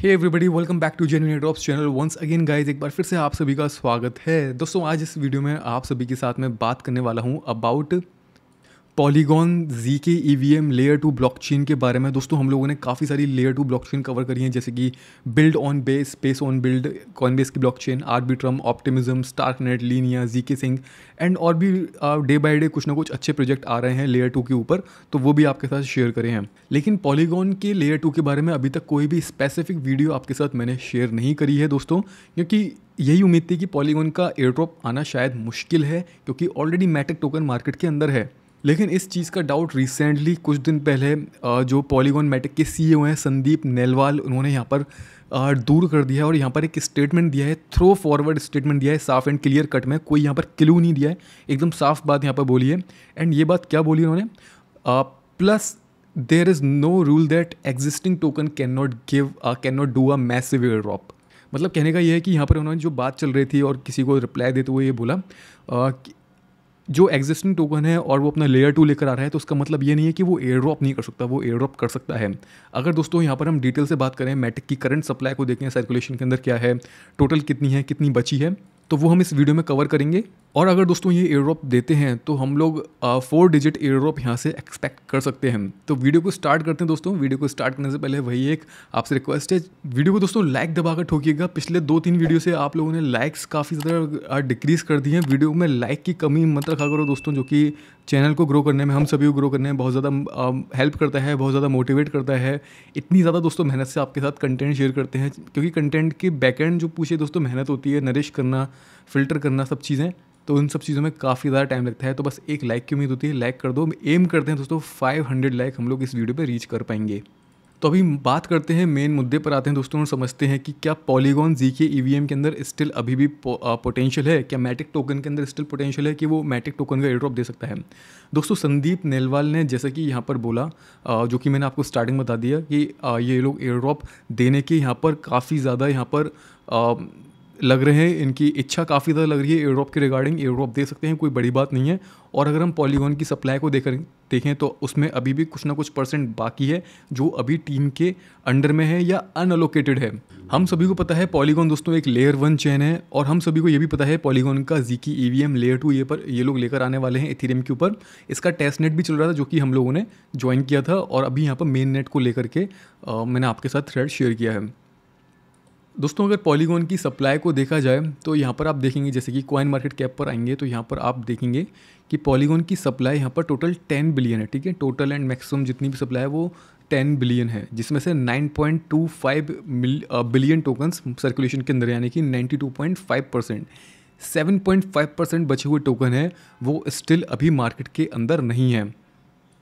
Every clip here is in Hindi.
hey everybody welcome back to genuine drops channel once again guys एक बार फिर से आप सभी का स्वागत है दोस्तों आज इस वीडियो में आप सभी के साथ मैं बात करने वाला हूँ about polygon Z K E V M layer two blockchain के बारे में दोस्तों हम लोगों ने काफ़ी सारी layer two blockchain cover करी है जैसे कि build on base space on build Coinbase की block B Arbitrum Optimism StarkNet Linea Z K sync and और भी डे बाई डे कुछ ना कुछ अच्छे प्रोजेक्ट आ रहे हैं लेयर टू के ऊपर तो वो भी आपके साथ शेयर करें हैं लेकिन पॉलीगॉन के लेयर टू के बारे में अभी तक कोई भी स्पेसिफिक वीडियो आपके साथ मैंने शेयर नहीं करी है दोस्तों क्योंकि यही उम्मीद थी कि पॉलीगॉन का एयरड्रॉप आना शायद मुश्किल है क्योंकि ऑलरेडी मैटिक टोकन मार्केट के अंदर है लेकिन इस चीज़ का डाउट रिसेंटली कुछ दिन पहले जो पॉलीगॉन मेटिक के सी e हैं संदीप नेलवाल उन्होंने यहाँ पर दूर कर दिया है और यहाँ पर एक स्टेटमेंट दिया है थ्रो फॉरवर्ड स्टेटमेंट दिया है साफ एंड क्लियर कट में कोई यहाँ पर क्लू नहीं दिया है एकदम साफ बात यहाँ पर बोली है एंड ये बात क्या बोली उन्होंने plus there is no rule that existing token can not give can not do a massive drop मतलब कहने का ये है कि यहाँ पर उन्होंने जो बात चल रही थी और किसी को रिप्लाई देते हुए ये बोला uh, जो एग्जिस्टिंग टोकन है और वो अपना लेयर टू लेकर आ रहा है तो उसका मतलब ये नहीं है कि वो एयर ड्रॉप नहीं कर सकता वो एयर ड्रॉप कर सकता है अगर दोस्तों यहाँ पर हम डिटेल से बात करें मैटिक की करंट सप्लाई को देखें सर्कुलेशन के अंदर क्या है टोटल कितनी है कितनी बची है तो वो हम इस वीडियो में कवर करेंगे और अगर दोस्तों ये एयर ड्रॉप देते हैं तो हम लोग फोर डिजिट एयर ड्रॉप यहाँ से एक्सपेक्ट कर सकते हैं तो वीडियो को स्टार्ट करते हैं दोस्तों वीडियो को स्टार्ट करने से पहले वही एक आपसे रिक्वेस्ट है वीडियो को दोस्तों लाइक दबाकर ठोकिएगा पिछले दो तीन वीडियो से आप लोगों ने लाइक्स काफ़ी ज़्यादा डिक्रीज़ कर दी हैं वीडियो में लाइक की कमी मत रखा करो दोस्तों जो कि चैनल को ग्रो करने में हम सभी को ग्रो करने में बहुत ज़्यादा हेल्प करता है बहुत ज़्यादा मोटिवेट करता है इतनी ज़्यादा दोस्तों मेहनत से आपके साथ कंटेंट शेयर करते हैं क्योंकि कंटेंट के बैकेंड जो पूछे दोस्तों मेहनत होती है नरिश करना फिल्टर करना सब चीज़ें तो उन सब चीज़ों में काफ़ी ज़्यादा टाइम लगता है तो बस एक लाइक की उम्मीद होती है लाइक कर दो एम करते हैं दोस्तों फाइव हंड्रेड लाइक हम लोग इस वीडियो पर रीच कर पाएंगे तो अभी बात करते हैं मेन मुद्दे पर आते हैं दोस्तों और समझते हैं कि क्या पॉलीगॉन जी के ई के अंदर स्टिल अभी भी पोटेंशियल है क्या मैटिक टोकन के अंदर स्टिल पोटेंशियल है कि वो मैटिक टोकन का एड्रॉप दे सकता है दोस्तों संदीप नेलवाल ने जैसा कि यहाँ पर बोला जो कि मैंने आपको स्टार्टिंग बता दिया कि ये लोग एड्रॉप देने के यहाँ पर काफ़ी ज़्यादा यहाँ पर लग रहे हैं इनकी इच्छा काफ़ी ज़्यादा लग रही है यूरोप के रिगार्डिंग यूरोप दे सकते हैं कोई बड़ी बात नहीं है और अगर हम पॉलीगॉन की सप्लाई को देख देखें तो उसमें अभी भी कुछ ना कुछ परसेंट बाकी है जो अभी टीम के अंडर में है या अनअलोकेटेड है हम सभी को पता है पॉलीगॉन दोस्तों एक लेयर वन चैन है और हम सभी को ये भी पता है पॉलीगॉन का जी की ई लेयर टू ये पर ये लोग लेकर आने वाले हैं इथीरियम के ऊपर इसका टेस्ट नेट भी चल रहा था जो कि हम लोगों ने ज्वाइन किया था और अभी यहाँ पर मेन नेट को लेकर के मैंने आपके साथ थ्रेड शेयर किया है दोस्तों अगर पॉलीगॉन की सप्लाई को देखा जाए तो यहाँ पर आप देखेंगे जैसे कि कॉइन मार्केट कैप पर आएंगे तो यहाँ पर आप देखेंगे कि पॉलीगॉन की सप्लाई यहाँ पर टोटल टेन बिलियन है ठीक है टोटल एंड मैक्सिमम जितनी भी सप्लाई है वो टेन बिलियन है जिसमें से nine point two five billion tokens circulation के अंदर यानी कि ninety two point five percent seven point five percent बचे हुए टोकन है वो स्टिल अभी मार्केट के अंदर नहीं है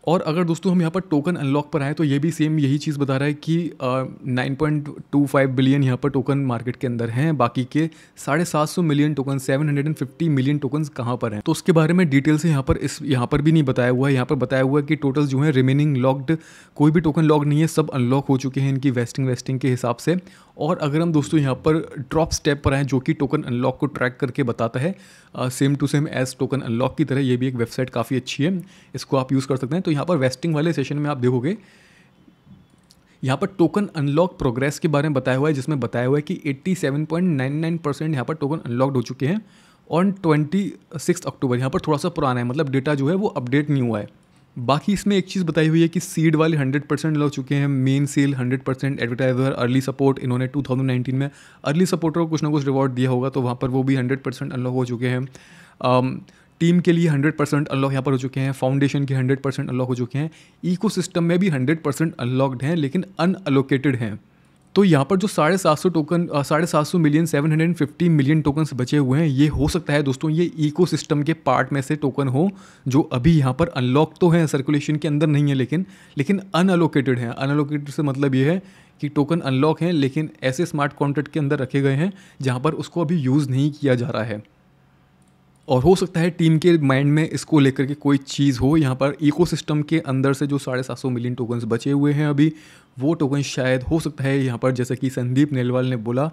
और अगर दोस्तों हम यहाँ पर टोकन अनलॉक पर आए तो ये भी सेम यही चीज़ बता रहा है कि nine point two five billion यहाँ पर टोकन मार्केट के अंदर हैं बाकी के साढ़े सात सौ million token seven hundred and fifty million token कहाँ पर हैं तो उसके बारे में डिटेल से यहाँ पर इस यहाँ पर भी नहीं बताया हुआ है यहाँ पर बताया हुआ है कि टोटल जो है रिमेनिंग लॉक्ड कोई भी टोकन लॉक नहीं है सब अनलॉक हो चुके हैं इनकी वेस्टिंग वेस्टिंग के हिसाब से और अगर हम दोस्तों यहाँ पर ड्रॉप स्टेप पर आएँ जो कि टोकन अनलॉक को ट्रैक करके बताता है same to same age token unlock की तरह ये भी एक वेबसाइट काफ़ी अच्छी है इसको आप यूज़ कर सकते हैं तो तो यहाँ पर वेस्टिंग वाले सेशन में आप देखोगे यहाँ पर टोकन अनलॉक प्रोग्रेस के बारे में बताया हुआ है जिसमें बताया हुआ है कि 87.99 परसेंट यहाँ पर टोकन अनलॉकड हो चुके हैं ऑन 26 अक्टूबर यहाँ पर थोड़ा सा पुराना है मतलब डेटा जो है वो अपडेट नहीं हुआ है बाकी इसमें एक चीज़ बताई हुई है कि सीड वाले 100 परसेंट लग चुके हैं main sale 100 percent advertiser early support इन्होंने 2019 में अर्ली सपोर्टर को कुछ ना कुछ रिवॉर्ड दिया होगा तो वहाँ पर वो भी 100 परसेंट अनलॉक हो चुके हैं um, टीम के लिए 100 परसेंट अनलॉक यहाँ पर हो चुके हैं फाउंडेशन के 100 परसेंट अनलॉक हो चुके हैं सिस्टम में भी 100 परसेंट अनलॉकड हैं लेकिन अनअलोकेटेड हैं तो यहाँ पर जो साढ़े सात सौ टोकन साढ़े सात सौ million seven hundred and fifty million token बचे हुए हैं ये हो सकता है दोस्तों ये सिस्टम के पार्ट में से टोकन हो जो अभी यहाँ पर अनलॉक तो हैं सर्कुलेशन के अंदर नहीं है लेकिन लेकिन अनअलोकेटेड हैं अनअलोकेटेड से मतलब ये है कि टोकन अनलॉक हैं लेकिन ऐसे स्मार्ट कॉन्ट्रैक्ट के अंदर रखे गए हैं जहाँ पर उसको अभी यूज़ नहीं किया जा रहा है और हो सकता है टीम के माइंड में इसको लेकर के कोई चीज़ हो यहाँ पर इको के अंदर से जो साढ़े सात सौ मिलियन टोकन्स बचे हुए हैं अभी वो टोकन शायद हो सकता है यहाँ पर जैसे कि संदीप नेलवाल ने बोला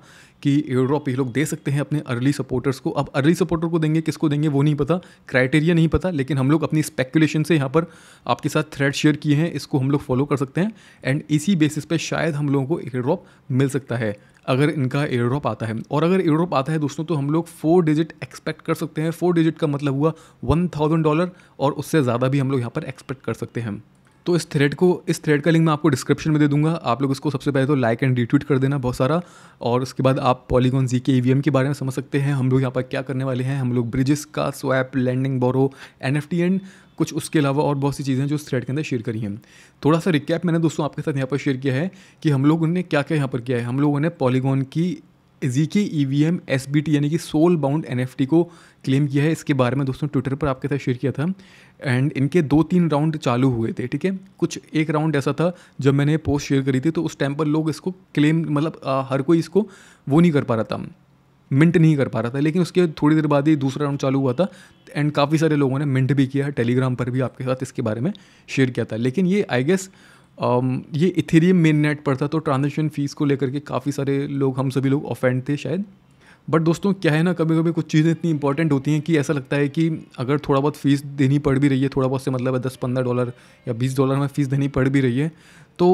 कि यूरोप ये लोग दे सकते हैं अपने अर्ली सपोर्टर्स को अब अर्ली सपोर्टर को देंगे किसको देंगे वो नहीं पता क्राइटेरिया नहीं पता लेकिन हम लोग अपनी स्पेकुलेशन से यहाँ पर आपके साथ थ्रेड शेयर किए हैं इसको हम लोग फॉलो कर सकते हैं एंड इसी बेसिस पर शायद हम लोगों को ड्रॉप मिल सकता है अगर इनका एयरड्रॉप आता है और अगर एयरड्रॉप आता है दोस्तों तो हम लोग फोर डिजिट एक्सपेक्ट कर सकते हैं फोर डिजिट का मतलब हुआ वन थाउजेंड डॉलर और उससे ज़्यादा भी हम लोग यहाँ पर एक्सपेक्ट कर सकते हैं तो इस थ्रेड को इस थ्रेड का लिंक मैं आपको डिस्क्रिप्शन में दे दूंगा आप लोग इसको सबसे पहले तो लाइक एंड रिट्वीट कर देना बहुत सारा और उसके बाद आप पॉलीगॉन जी के ई e के बारे में समझ सकते हैं हम लोग यहाँ पर क्या करने वाले हैं हम लोग ब्रिजेस का swap lending borrow N F T and कुछ उसके अलावा और बहुत सी चीज़ें जो इस थ्रेड के अंदर शेयर करी हैं थोड़ा सा रिकैप मैंने दोस्तों आपके साथ यहाँ पर शेयर किया है कि हम लोगों ने क्या क्या यहाँ पर किया है हम लोगों ने पॉलीगॉन की zk E V M S B T यानी कि soul bound N F T को क्लेम किया है इसके बारे में दोस्तों ट्विटर पर आपके साथ शेयर किया था एंड इनके दो तीन राउंड चालू हुए थे ठीक है कुछ एक राउंड ऐसा था जब मैंने पोस्ट शेयर करी थी तो उस टाइम पर लोग इसको क्लेम मतलब हर कोई इसको वो नहीं कर पा रहा था मिंट नहीं कर पा रहा था लेकिन उसके थोड़ी देर बाद ही दूसरा राउंड चालू हुआ था एंड काफ़ी सारे लोगों ने मिंट भी किया टेलीग्राम पर भी आपके साथ इसके बारे में शेयर किया था लेकिन ये आई गेस Um, ये इथेरियम मेन नेट पर था तो ट्रांजेक्शन फ़ीस को लेकर के काफ़ी सारे लोग हम सभी लोग ऑफेंड थे शायद बट दोस्तों क्या है ना कभी कभी कुछ चीज़ें इतनी इंपॉर्टेंट होती हैं कि ऐसा लगता है कि अगर थोड़ा बहुत फ़ीस देनी पड़ भी रही है थोड़ा बहुत से मतलब है दस पंद्रह डॉलर या बीस डॉलर में फ़ीस देनी पड़ भी रही है तो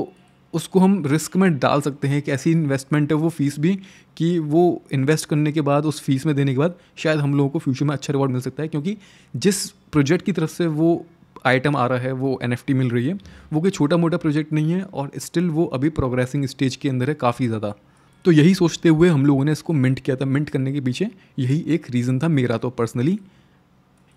उसको हम रिस्क में डाल सकते हैं एक ऐसी इन्वेस्टमेंट है वो फ़ीस भी कि वो इन्वेस्ट करने के बाद उस फीस में देने के बाद शायद हम लोगों को फ्यूचर में अच्छा रिवॉर्ड मिल सकता है क्योंकि जिस प्रोजेक्ट की तरफ से वो आइटम आ रहा है वो एन मिल रही है वो कोई छोटा मोटा प्रोजेक्ट नहीं है और स्टिल वो अभी प्रोग्रेसिंग स्टेज के अंदर है काफ़ी ज़्यादा तो यही सोचते हुए हम लोगों ने इसको मिंट किया था मिंट करने के पीछे यही एक रीज़न था मेरा तो पर्सनली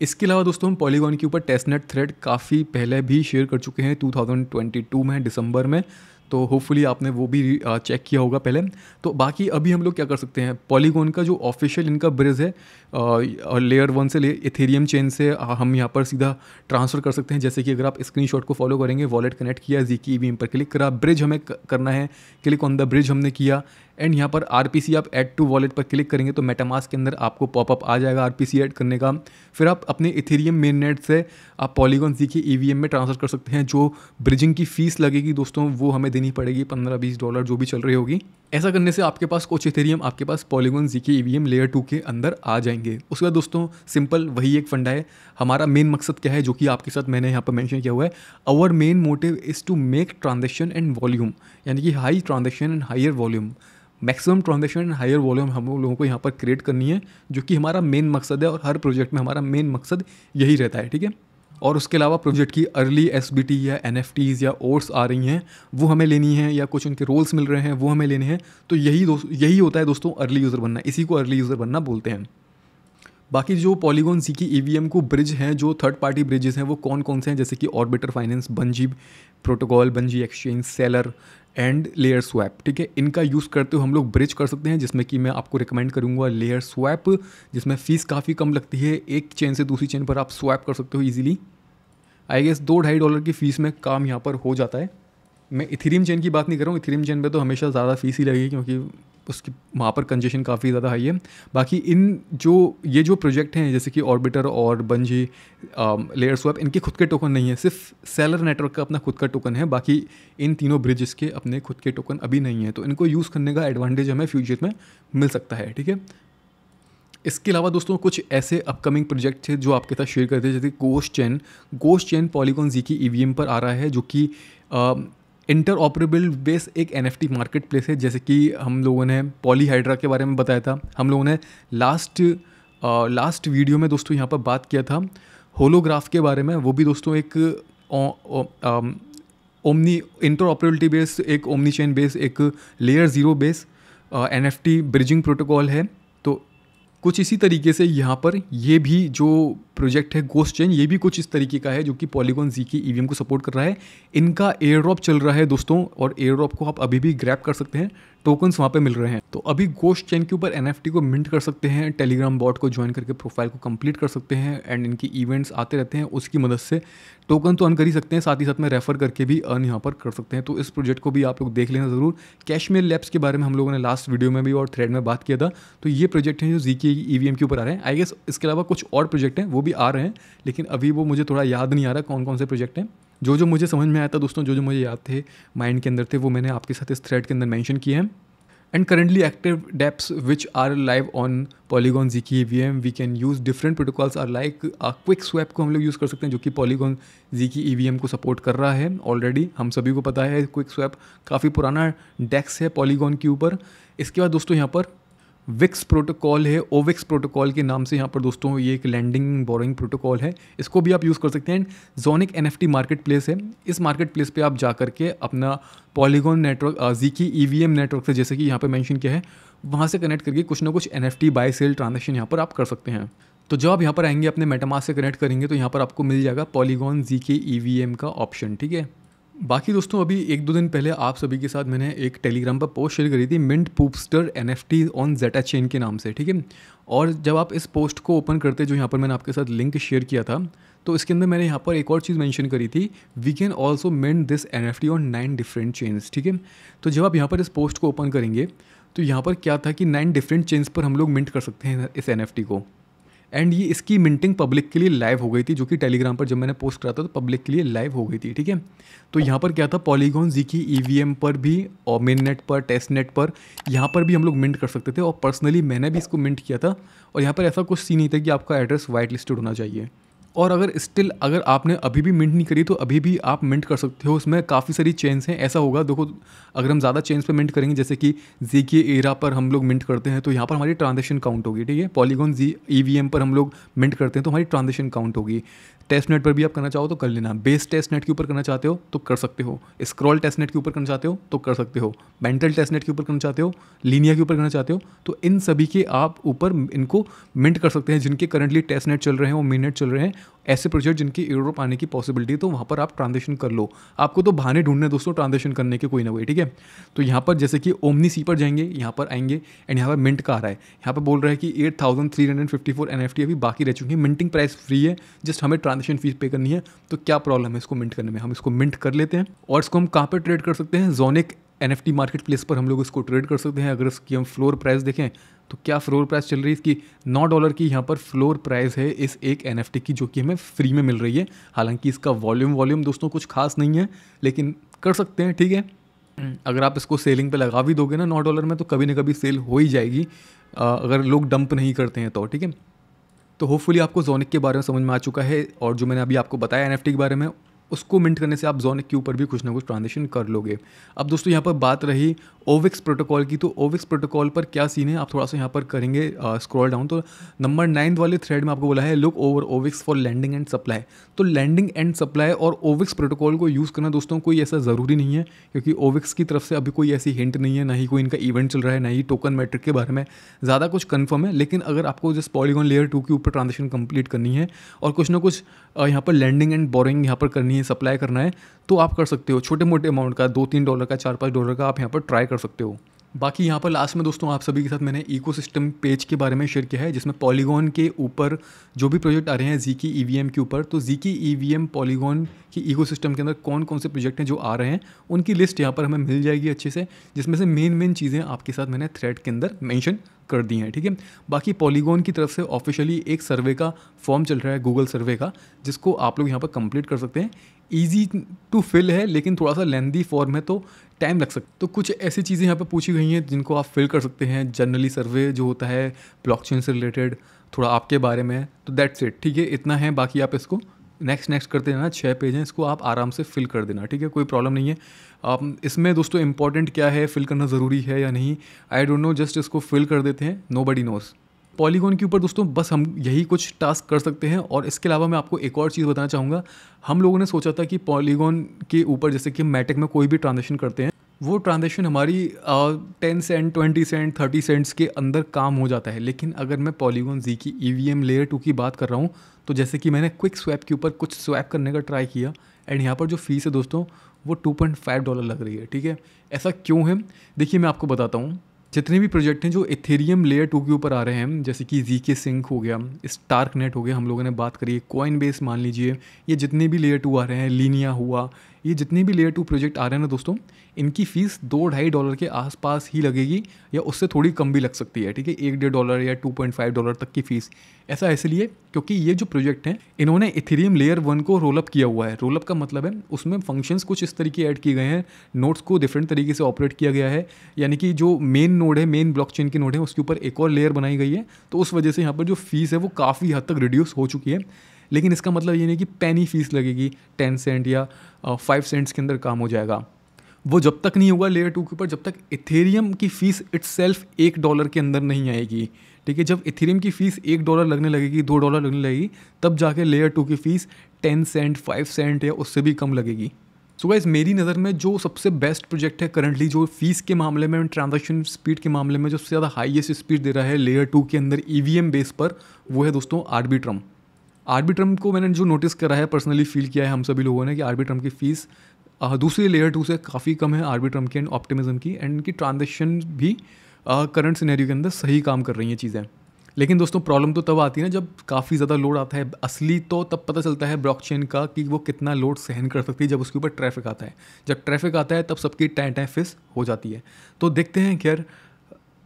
इसके अलावा दोस्तों हम पॉलीगॉन के ऊपर टेस्टनेट थ्रेड काफ़ी पहले भी शेयर कर चुके हैं 2022 में दिसंबर में तो होपफुली आपने वो भी चेक किया होगा पहले तो बाकी अभी हम लोग क्या कर सकते हैं पॉलीगोन का जो ऑफिशियल इनका ब्रिज है और लेयर वन से ले इथेरियम चेन से हम यहाँ पर सीधा ट्रांसफ़र कर सकते हैं जैसे कि अगर आप स्क्रीनशॉट को फॉलो करेंगे वॉलेट कनेक्ट किया जी की पर क्लिक करा ब्रिज हमें करना है क्लिक ऑन द ब्रिज हमने किया एंड यहाँ पर आर आप एड टू वॉलेट पर क्लिक करेंगे तो मेटामास के अंदर आपको पॉपअप आ जाएगा आर पी करने का फिर आप अपने इथेरियम नेट से आप पॉलीगॉन के ई में ट्रांसफर कर सकते हैं जो ब्रिजिंग की फ़ीस लगेगी दोस्तों वो हमें देनी पड़ेगी पंद्रह बीस डॉलर जो भी चल रही होगी ऐसा करने से आपके पास कुछ इथेरियम आपके पास पॉलीगॉन जी के ई लेयर टू के अंदर आ जाएंगे उसके बाद दोस्तों सिंपल वही एक फंडा है हमारा मेन मकसद क्या है जो कि आपके साथ मैंने यहाँ पर मैंशन किया हुआ है our main motive is to make transaction and volume यानी कि high transaction and higher volume maximum transaction and higher volume हम लोगों को यहाँ पर क्रिएट करनी है जो कि हमारा मेन मकसद है और हर प्रोजेक्ट में हमारा मेन मकसद यही रहता है ठीक है और उसके अलावा प्रोजेक्ट की अर्ली एस या एन या ओट्स आ रही हैं वो हमें लेनी है या कुछ उनके रोल्स मिल रहे हैं वो हमें लेने हैं तो यही यही होता है दोस्तों अर्ली यूज़र बनना इसी को अर्ली यूज़र बनना बोलते हैं बाकी जो पॉलीगॉन सी की ई e को ब्रिज हैं जो थर्ड पार्टी ब्रिजेस हैं वो कौन कौन से हैं जैसे कि Orbiter finance Bungee protocol Bungee exchange Celer and layer swap ठीक है इनका यूज़ करते हुए हम लोग ब्रिज कर सकते हैं जिसमें कि मैं आपको रिकमेंड करूँगा लेयर स्वैप जिसमें फ़ीस काफ़ी कम लगती है एक चेन से दूसरी चेन पर आप स्वैप कर सकते हो ईजिली आई गेस दो ढाई डॉलर की फ़ीस में काम यहाँ पर हो जाता है मैं इथेरियम चेन की बात नहीं कर रहा हूँ इथेरियम चेन पे तो हमेशा ज़्यादा फीस ही लगेगी क्योंकि उसकी वहाँ पर कंजेशन काफ़ी ज़्यादा हाई है बाकी इन जो ये जो प्रोजेक्ट हैं जैसे कि ऑर्बिटर और बंजी लेयर स्वैप इनके खुद के टोकन नहीं है सिर्फ सेलर नेटवर्क का अपना खुद का टोकन है बाकी इन तीनों ब्रिजेस के अपने खुद के टोकन अभी नहीं है तो इनको यूज़ करने का एडवांटेज हमें फ्यूचर में मिल सकता है ठीक है इसके अलावा दोस्तों कुछ ऐसे अपकमिंग प्रोजेक्ट थे जो आपके साथ शेयर करते हैं जैसे गोश चैन गोश चैन पॉलीकॉन जी की ई e पर आ रहा है जो कि um, इंटर ऑपरेबल बेस एक एन मार्केट प्लेस है जैसे कि हम लोगों ने पॉलीहाइड्रा के बारे में बताया था हम लोगों ने लास्ट लास्ट वीडियो में दोस्तों यहाँ पर बात किया था होलोग्राफ के बारे में वो भी दोस्तों एक ओमनी इंटर ऑपरेबिलिटी बेस एक ओमनी चेन बेस एक layer zero base N F T bridging protocol है कुछ इसी तरीके से यहाँ पर ये भी जो प्रोजेक्ट है गोस्ट चेन ये भी कुछ इस तरीके का है जो कि पॉलीगॉन जी की ईवीएम e को सपोर्ट कर रहा है इनका एयर ड्रॉप चल रहा है दोस्तों और एयर ड्रॉप को आप अभी भी ग्रैप कर सकते हैं टोकन्स वहाँ पे मिल रहे हैं तो अभी गोश्त चैन के ऊपर एन को मिंट कर सकते हैं टेलीग्राम बॉट को ज्वाइन करके प्रोफाइल को कंप्लीट कर सकते हैं एंड इनकी इवेंट्स आते रहते हैं उसकी मदद से टोकन तो अर्न कर ही सकते हैं साथ ही साथ में रेफर करके भी अर्न यहाँ पर कर सकते हैं तो इस प्रोजेक्ट को भी आप लोग देख लेना ज़रूर कैशमेर लैब्स के बारे में हम लोगों ने लास्ट वीडियो में भी और थ्रेड में बात किया था तो ये प्रोजेक्ट हैं जो जी के ई के ऊपर आ रहे हैं आई गेस इसके अलावा कुछ और प्रोजेक्ट हैं वो भी आ रहे हैं लेकिन अभी वो मुझे थोड़ा याद नहीं आ रहा कौन कौन से प्रोजेक्ट हैं जो जो मुझे समझ में आया था दोस्तों जो जो मुझे याद थे माइंड के अंदर थे वो मैंने आपके साथ इस थ्रेड के अंदर मैंशन किए हैं and currently active dapps which are live on Polygon Z K V M we can use different protocols are like quick swap को हम लोग यूज़ कर सकते हैं जो कि Polygon Z K E V M को सपोर्ट कर रहा है ऑलरेडी हम सभी को पता है क्विक स्वैप काफ़ी पुराना डेक्स है पॉलीगॉन के ऊपर इसके बाद दोस्तों यहाँ पर विक्स प्रोटोकॉल है ओविक्स प्रोटोकॉल के नाम से यहाँ पर दोस्तों ये एक लैंडिंग बोरिंग प्रोटोकॉल है इसको भी आप यूज़ कर सकते हैं एंड जोनिक एन मार्केट प्लेस है इस मार्केट प्लेस पर आप जा करके अपना पॉलीगॉन नेटवर्क जी की ई e नेटवर्क से जैसे कि यहाँ पर मैंशन किया है वहाँ से कनेक्ट करके कुछ ना कुछ N F T buy sell transaction यहाँ पर आप कर सकते हैं तो जब आप यहाँ पर आएंगे अपने मेटामास से कनेक्ट करेंगे तो यहाँ पर आपको मिल जाएगा पॉलीगॉन जी के ई का ऑप्शन ठीक है बाकी दोस्तों अभी एक दो दिन पहले आप सभी के साथ मैंने एक टेलीग्राम पर पोस्ट शेयर करी थी mint Poopster N F T on Zeta chain के नाम से ठीक है और जब आप इस पोस्ट को ओपन करते जो यहाँ पर मैंने आपके साथ लिंक शेयर किया था तो इसके अंदर मैंने यहाँ पर एक और चीज़ मेंशन करी थी we can also mint this N F T on nine different chains ठीक है तो जब आप यहाँ पर इस पोस्ट को ओपन करेंगे तो यहाँ पर क्या था कि नाइन डिफरेंट चेन्स पर हम लोग मिंट कर सकते हैं इस एन एफ टी को एंड ये इसकी मिंटिंग पब्लिक के लिए लाइव हो गई थी जो कि टेलीग्राम पर जब मैंने पोस्ट करा था तो पब्लिक के लिए लाइव हो गई थी ठीक है तो यहाँ पर क्या था पॉलीगॉन जी की ई e पर भी और मेन नेट पर टेस्ट नेट पर यहाँ पर भी हम लोग मिंट कर सकते थे और पर्सनली मैंने भी इसको मिंट किया था और यहाँ पर ऐसा कुछ सीन नहीं था कि आपका एड्रेस वाइट लिस्टेड होना चाहिए और अगर स्टिल अगर आपने अभी भी मिंट नहीं करी तो अभी भी आप मिंट कर सकते हो उसमें काफ़ी सारी चेंज हैं ऐसा होगा देखो अगर हम ज़्यादा चेंज पे मिंट करेंगे जैसे कि जी के एरा पर हम लोग मिंट करते हैं तो यहाँ पर हमारी ट्रांजेक्शन काउंट होगी ठीक है पॉलीगॉन जी ई पर हम लोग मिंट करते हैं तो हमारी ट्रांजेक्शन काउंट होगी टेस्ट नेट पर भी आप करना चाहो तो कर लेना बेस टेस्ट नेट के ऊपर करना चाहते हो तो कर सकते हो स्क्रॉल टेस्ट नेट के ऊपर करना चाहते हो तो कर सकते हो मेंटल टेस्ट नेट के ऊपर करना चाहते हो लीनिया के ऊपर करना चाहते हो तो इन सभी के आप ऊपर इनको मिंट कर सकते हैं जिनके करंटली टेस्ट नेट चल रहे हैं और मिनट चल रहे हैं ऐसे प्रोजेक्ट जिनकी यूरोप आने की पॉसिबिलिटी तो वहाँ पर आप ट्रांजेक्शन कर लो आपको तो बहाने ढूंढने दोस्तों ट्रांजेक्शन करने के कोई ना कोई ठीक है तो यहाँ पर जैसे कि ओमनी सी पर जाएंगे यहाँ पर आएंगे एंड यहाँ पर मिंट का आ रहा है यहाँ पर बोल रहा है कि eight thousand three hundred fifty four N F T अभी बाकी रह चुकी है मिंटिंग प्राइस फ्री है जस्ट हमें ट्रांजेक्शन फीस पे करनी है तो क्या प्रॉब्लम है इसको मिंट करने में हम इसको मिंट कर लेते हैं और इसको हम कहाँ पर ट्रेड कर सकते हैं Zonic N F T marketplace पर हम लोग इसको ट्रेड कर सकते हैं अगर इसकी हम फ्लोर प्राइस देखें तो क्या फ्लोर प्राइस चल रही है इसकी नौ डॉलर की यहाँ पर फ्लोर प्राइस है इस एक एन एफ टी की जो कि हमें फ्री में मिल रही है हालांकि इसका वॉल्यूम वॉल्यूम दोस्तों कुछ खास नहीं है लेकिन कर सकते हैं ठीक है अगर आप इसको सेलिंग पे लगा भी दोगे ना नौ डॉलर में तो कभी ना कभी सेल हो ही जाएगी अगर लोग डंप नहीं करते हैं तो ठीक है तो होपफुली आपको जोनिक के बारे में समझ में आ चुका है और जो मैंने अभी आपको बताया एन के बारे में उसको मिंट करने से आप जोनिक के ऊपर भी कुछ ना कुछ ट्रांजेक्शन कर लोगे अब दोस्तों यहाँ पर बात रही ओविक्स प्रोटोकॉल की तो ओविक्स प्रोटोकॉल पर क्या सीन है आप थोड़ा सा यहाँ पर करेंगे स्क्रॉल डाउन तो नंबर नाइन्थ वाले थ्रेड में आपको बोला है look over Ovix for lending and supply तो लैंडिंग एंड सप्लाई और ओविक्स प्रोटोकॉल को यूज़ करना दोस्तों कोई ऐसा ज़रूरी नहीं है क्योंकि ओविक्स की तरफ से अभी कोई ऐसी हिंट नहीं है ना ही कोई इनका इवेंट चल रहा है ना ही टोकन मैट्रिक के बारे में ज़्यादा कुछ कन्फर्म है लेकिन अगर आपको जिस पॉलीगॉन लेयर टू के ऊपर ट्रांजेक्शन कंप्लीट करनी है और कुछ ना कुछ यहाँ पर लैंडिंग एंड बोरिंग यहाँ पर करनी है सप्लाई करना है तो आप कर सकते हो छोटे मोटे अमाउंट का दो तीन डॉलर का चार पाँच डॉलर का आप यहाँ पर ट्राई कर सकते हो बाकी यहाँ पर लास्ट में दोस्तों आप सभी के साथ मैंने इको पेज के बारे में शेयर किया है जिसमें पॉलीगॉन के ऊपर जो भी प्रोजेक्ट आ रहे हैं जीकी ई e के ऊपर तो ई वी एम पॉलीगॉन की इकोसिस्टम e के अंदर कौन कौन से प्रोजेक्ट हैं जो आ रहे हैं उनकी लिस्ट यहाँ पर हमें मिल जाएगी अच्छे से जिसमें से मेन मेन चीज़ें आपके साथ मैंने थ्रेड के अंदर मैंशन कर दी हैं ठीक है बाकी पॉलीगॉन की तरफ से ऑफिशियली एक सर्वे का फॉर्म चल रहा है गूगल सर्वे का जिसको आप लोग यहाँ पर कंप्लीट कर सकते हैं ईजी टू फिल है लेकिन थोड़ा सा लेंदी फॉर्म है तो टाइम लग सकता तो कुछ ऐसी चीज़ें यहाँ पर पूछी गई हैं जिनको आप फिल कर सकते हैं जनरली सर्वे जो होता है ब्लॉक से रिलेटेड थोड़ा आपके बारे में तो दैट्स इट ठीक है इतना है बाकी आप इसको नेक्स्ट नेक्स्ट करते जाना छः पेज हैं इसको आप आराम से फिल कर देना ठीक है कोई प्रॉब्लम नहीं है आप इसमें दोस्तों इंपॉर्टेंट क्या है फिल करना ज़रूरी है या नहीं आई डोंट नो जस्ट इसको फिल कर देते हैं नो बडी नोज़ पॉलीगॉन के ऊपर दोस्तों बस हम यही कुछ टास्क कर सकते हैं और इसके अलावा मैं आपको एक और चीज़ बताना चाहूँगा हम लोगों ने सोचा था कि पॉलीगॉन के ऊपर जैसे कि मैटिक में कोई भी ट्रांजेक्शन करते हैं वो ट्रांजेक्शन हमारी ten cent twenty cent thirty cents के अंदर काम हो जाता है लेकिन अगर मैं Polygon Z K E V M layer two की बात कर रहा हूँ तो जैसे कि मैंने क्विक स्वैप के ऊपर कुछ स्वैप करने का ट्राई किया एंड यहाँ पर जो फीस है दोस्तों वो टू पॉइंट फाइव डॉलर लग रही है ठीक है ऐसा क्यों है देखिए मैं आपको बताता हूँ जितने भी प्रोजेक्ट हैं जो इथेरियम लेयर टू के ऊपर आ रहे हैं जैसे कि जी के सिंक हो गया स्टार्क नेट हो गया हम लोगों ने बात करी है कॉइन बेस मान लीजिए ये जितने भी लेयर टू आ रहे हैं लीनिया हुआ ये जितने भी लेयर टू प्रोजेक्ट आ रहे हैं ना दोस्तों इनकी फ़ीस दो ढाई डॉलर के आसपास ही लगेगी या उससे थोड़ी कम भी लग सकती है ठीक है एक डेढ़ डॉलर या टू पॉइंट फाइव डॉलर तक की फ़ीस ऐसा इसलिए क्योंकि ये जो प्रोजेक्ट हैं इन्होंने इथेरियम लेयर वन को रोलअप किया हुआ है रोलअप का मतलब है उसमें फंक्शंस कुछ इस तरीके ऐड किए गए हैं नोट्स को डिफरेंट तरीके से ऑपरेट किया गया है यानी कि जो मेन नोड है मेन ब्लॉक चेन के नोड है उसके ऊपर एक और लेयर बनाई गई है तो उस वजह से यहाँ पर जो फीस है वो काफ़ी हद तक रिड्यूस हो चुकी है लेकिन इसका मतलब ये नहीं कि पैनी फीस लगेगी टेन सेंट या फाइव सेंट्स के अंदर काम हो जाएगा वो जब तक नहीं होगा लेयर टू के ऊपर जब तक इथेरियम की फ़ीस इट्स एक डॉलर के अंदर नहीं आएगी ठीक है जब इथेरियम की फ़ीस एक डॉलर लगने लगेगी दो डॉलर लगने लगेगी तब जाके लेयर टू की fees ten cent five cent या उससे भी कम लगेगी सो so गाइज मेरी नज़र में जो सबसे बेस्ट प्रोजेक्ट है करंटली जो फीस के मामले में ट्रांजेक्शन स्पीड के मामले में जो सबसे ज़्यादा हाईएस्ट स्पीड दे रहा है लेयर टू के अंदर ई e बेस पर वो है दोस्तों आर्बिट्रम आरबी ट्रम्प को मैंने जो नोटिस करा है पर्सनली फील किया है हम सभी लोगों ने कि आरबी ट्रम्प की फ़ीस दूसरी लेयर टू से काफ़ी कम है आरबी ट्रम्प की एंड ऑप्टिमिज्म की एंड इनकी ट्रांजेक्शन भी करंट सिनेरियो के अंदर सही काम कर रही हैं चीज़ें लेकिन दोस्तों प्रॉब्लम तो तब आती है ना जब काफ़ी ज़्यादा लोड आता है असली तो तब पता चलता है ब्लॉकचेन का कि वो कितना लोड सहन कर सकती है जब उसके ऊपर ट्रैफिक आता है जब ट्रैफिक आता है तब सबकी टैंट है फिस हो जाती है तो देखते हैं खैर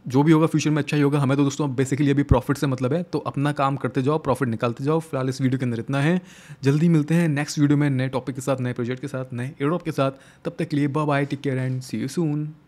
जो भी होगा फ्यूचर में अच्छा ही होगा हमें तो दोस्तों बेसिकली अभी प्रॉफिट से मतलब है तो अपना काम करते जाओ प्रॉफिट निकालते जाओ फिलहाल इस वीडियो के अंदर इतना है जल्दी मिलते हैं नेक्स्ट वीडियो में नए टॉपिक के साथ नए प्रोजेक्ट के साथ नए एयरॉप के साथ तब तक लिए bye take care and see you soon